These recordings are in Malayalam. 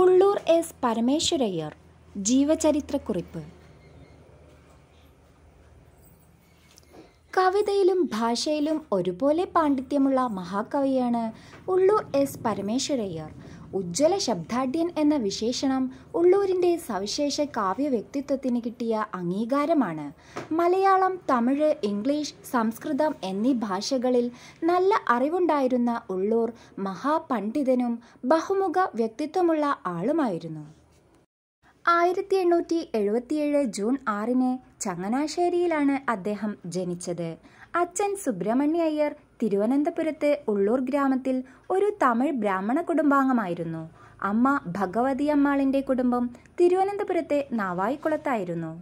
ഉള്ളൂർ എസ് പരമേശ്വരയ്യർ ജീവചരിത്രക്കുറിപ്പ് കവിതയിലും ഭാഷയിലും ഒരുപോലെ പാണ്ഡിത്യമുള്ള മഹാകവിയാണ് ഉള്ളൂർ എസ് പരമേശ്വരയ്യർ ഉജ്ജ്വല ശബ്ദാഢ്യൻ എന്ന വിശേഷണം ഉള്ളൂരിൻ്റെ സവിശേഷ കാവ്യ വ്യക്തിത്വത്തിന് കിട്ടിയ അംഗീകാരമാണ് മലയാളം തമിഴ് ഇംഗ്ലീഷ് സംസ്കൃതം എന്നീ ഭാഷകളിൽ നല്ല അറിവുണ്ടായിരുന്ന ഉള്ളൂർ മഹാപണ്ഡിതനും ബഹുമുഖ വ്യക്തിത്വമുള്ള ആളുമായിരുന്നു ആയിരത്തി എണ്ണൂറ്റി എഴുപത്തിയേഴ് ജൂൺ ആറിന് ചങ്ങനാശ്ശേരിയിലാണ് അദ്ദേഹം ജനിച്ചത് അച്ഛൻ സുബ്രഹ്മണ്യ അയ്യർ തിരുവനന്തപുരത്ത് ഉള്ളൂർ ഗ്രാമത്തിൽ ഒരു തമിഴ് ബ്രാഹ്മണ കുടുംബാംഗമായിരുന്നു അമ്മ ഭഗവതി അമ്മാളിൻ്റെ കുടുംബം തിരുവനന്തപുരത്തെ നാവായിക്കുളത്തായിരുന്നു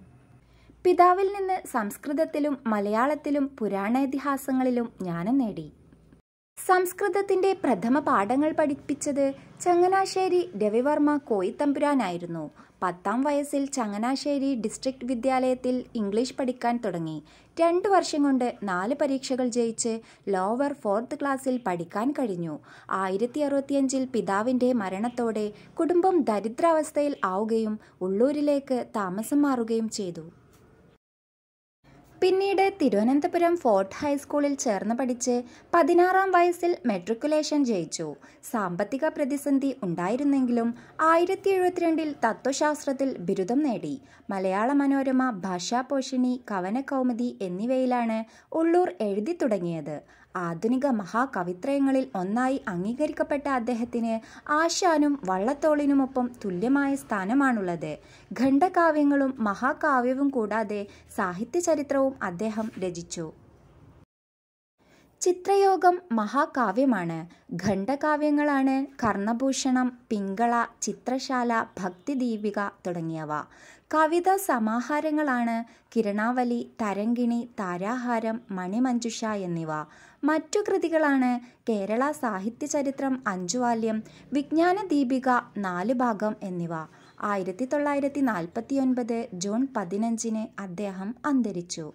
പിതാവിൽ നിന്ന് സംസ്കൃതത്തിലും മലയാളത്തിലും പുരാണ ഇതിഹാസങ്ങളിലും ജ്ഞാനം നേടി സംസ്കൃതത്തിന്റെ പ്രഥമ പാഠങ്ങൾ പഠിപ്പിച്ചത് ചങ്ങനാശ്ശേരി രവിവർമ്മ കോയിത്തമ്പുരാനായിരുന്നു പത്താം വയസ്സിൽ ചങ്ങനാശ്ശേരി ഡിസ്ട്രിക്ട് വിദ്യാലയത്തിൽ ഇംഗ്ലീഷ് പഠിക്കാൻ തുടങ്ങി രണ്ട് വർഷം കൊണ്ട് നാല് പരീക്ഷകൾ ജയിച്ച് ലോവർ ഫോർത്ത് ക്ലാസ്സിൽ പഠിക്കാൻ കഴിഞ്ഞു ആയിരത്തി അറുപത്തിയഞ്ചിൽ പിതാവിൻ്റെ മരണത്തോടെ കുടുംബം ദരിദ്രാവസ്ഥയിൽ ആവുകയും ഉള്ളൂരിലേക്ക് താമസം മാറുകയും ചെയ്തു പിന്നീട് തിരുവനന്തപുരം ഫോർട്ട് ഹൈസ്കൂളിൽ ചേർന്ന് പഠിച്ച് പതിനാറാം വയസ്സിൽ മെട്രിക്കുലേഷൻ ജയിച്ചു സാമ്പത്തിക പ്രതിസന്ധി ഉണ്ടായിരുന്നെങ്കിലും ആയിരത്തി എഴുപത്തിരണ്ടിൽ തത്വശാസ്ത്രത്തിൽ ബിരുദം നേടി മലയാള മനോരമ ഭാഷാപോഷിണി കവനകൗമുദി എന്നിവയിലാണ് ഉള്ളൂർ എഴുതി തുടങ്ങിയത് ആധുനിക മഹാകവിത്രയങ്ങളിൽ ഒന്നായി അംഗീകരിക്കപ്പെട്ട അദ്ദേഹത്തിന് ആശാനും വള്ളത്തോളിനുമൊപ്പം തുല്യമായ സ്ഥാനമാണുള്ളത് ഖണ്ഡകാവ്യങ്ങളും മഹാകാവ്യവും കൂടാതെ സാഹിത്യചരിത്രവും അദ്ദേഹം രചിച്ചു ചിത്രയോഗം മഹാകാവ്യമാണ് ഖണ്ഡകാവ്യങ്ങളാണ് കർണഭൂഷണം പിങ്കള ചിത്രശാല ഭക്തിദീപിക തുടങ്ങിയവ കവിതാ സമാഹാരങ്ങളാണ് കിരണാവലി തരങ്കിണി താരാഹാരം മണിമഞ്ജുഷ എന്നിവ മറ്റു കൃതികളാണ് കേരള സാഹിത്യചരിത്രം അഞ്ചുവാല്യം വിജ്ഞാന ദീപിക നാല് ഭാഗം എന്നിവ ആയിരത്തി തൊള്ളായിരത്തി നാൽപ്പത്തി ഒൻപത് ജൂൺ പതിനഞ്ചിന് അദ്ദേഹം അന്തരിച്ചു